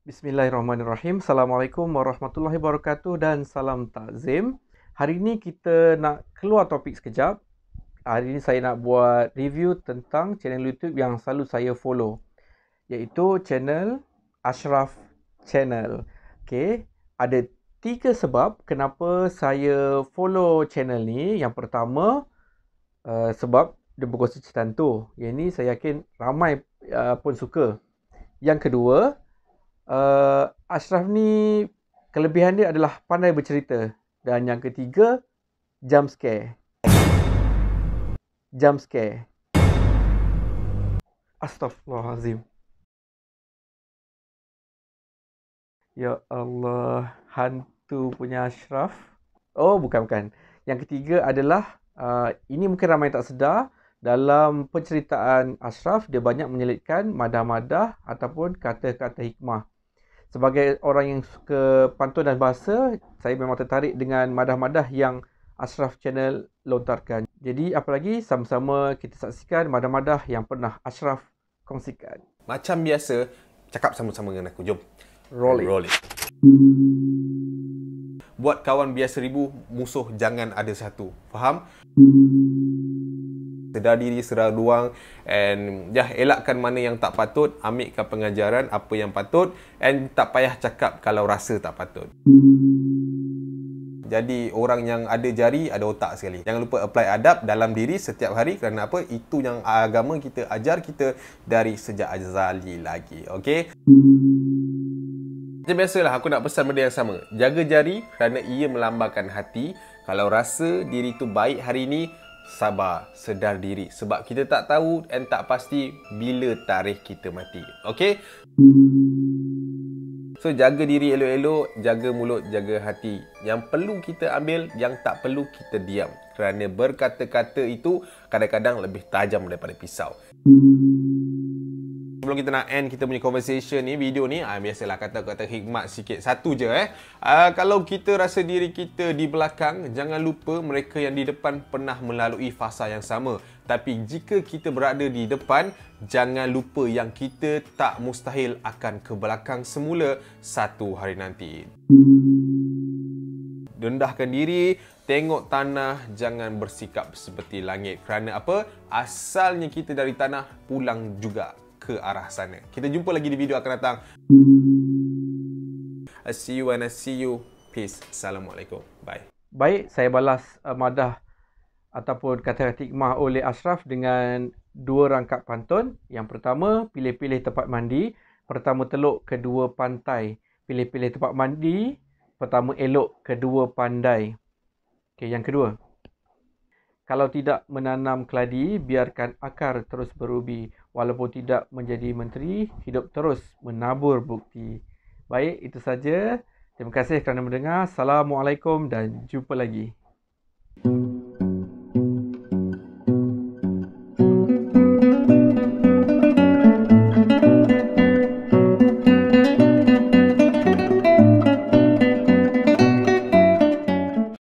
Bismillahirrahmanirrahim. Assalamualaikum warahmatullahi wabarakatuh dan salam takzim. Hari ini kita nak keluar topik sekejap. Hari ini saya nak buat review tentang channel YouTube yang selalu saya follow. Iaitu channel Ashraf Channel. Okay. Ada tiga sebab kenapa saya follow channel ni. Yang pertama, uh, sebab dia berkongsi cerita tu. Yang ni saya yakin ramai uh, pun suka. Yang kedua, uh, Ashraf ni kelebihan dia adalah pandai bercerita dan yang ketiga jump scare. Jump scare. Astaghfirullahalazim. Ya Allah, hantu punya Ashraf. Oh, bukan bukan. Yang ketiga adalah uh, ini mungkin ramai tak sedar dalam penceritaan Ashraf, dia banyak menyelitkan madah-madah ataupun kata-kata hikmah sebagai orang yang suka pantun dan bahasa, saya memang tertarik dengan madah-madah yang Ashraf Channel lontarkan. Jadi apalagi sama-sama kita saksikan madah-madah yang pernah Ashraf kongsikan. Macam biasa, cakap sama-sama dengan aku. Jom. Roll it. Roll it. Buat kawan biasa ribu, musuh jangan ada satu. Faham? sedar diri, sedar luang and ya, elakkan mana yang tak patut, ambilkan pengajaran apa yang patut and tak payah cakap kalau rasa tak patut. Jadi orang yang ada jari ada otak sekali. Jangan lupa apply adab dalam diri setiap hari kerana apa? Itu yang agama kita ajar kita dari sejak azali lagi. Okey. Macam biasalah aku nak pesan benda yang sama. Jaga jari kerana ia melambangkan hati. Kalau rasa diri tu baik hari ini, sabar, sedar diri sebab kita tak tahu dan tak pasti bila tarikh kita mati. Okey? So jaga diri elok-elok, jaga mulut, jaga hati. Yang perlu kita ambil, yang tak perlu kita diam. Kerana berkata-kata itu kadang-kadang lebih tajam daripada pisau. Sebelum kita nak end kita punya conversation ni, video ni, ah, biasalah kata-kata hikmat sikit. Satu je eh. Ah, kalau kita rasa diri kita di belakang, jangan lupa mereka yang di depan pernah melalui fasa yang sama. Tapi jika kita berada di depan, jangan lupa yang kita tak mustahil akan ke belakang semula satu hari nanti. Dendahkan diri, tengok tanah, jangan bersikap seperti langit. Kerana apa? Asalnya kita dari tanah, pulang juga ke arah sana. Kita jumpa lagi di video akan datang. I see you and I see you. Peace. Assalamualaikum. Bye. Baik, saya balas uh, madah ataupun kata-kata ikmah oleh Ashraf dengan dua rangkap pantun. Yang pertama, pilih-pilih tempat mandi. Pertama teluk, kedua pantai. Pilih-pilih tempat mandi. Pertama elok, kedua pandai. Okay, yang kedua. Kalau tidak menanam keladi, biarkan akar terus berubi walaupun tidak menjadi menteri hidup terus menabur bukti baik itu saja terima kasih kerana mendengar assalamualaikum dan jumpa lagi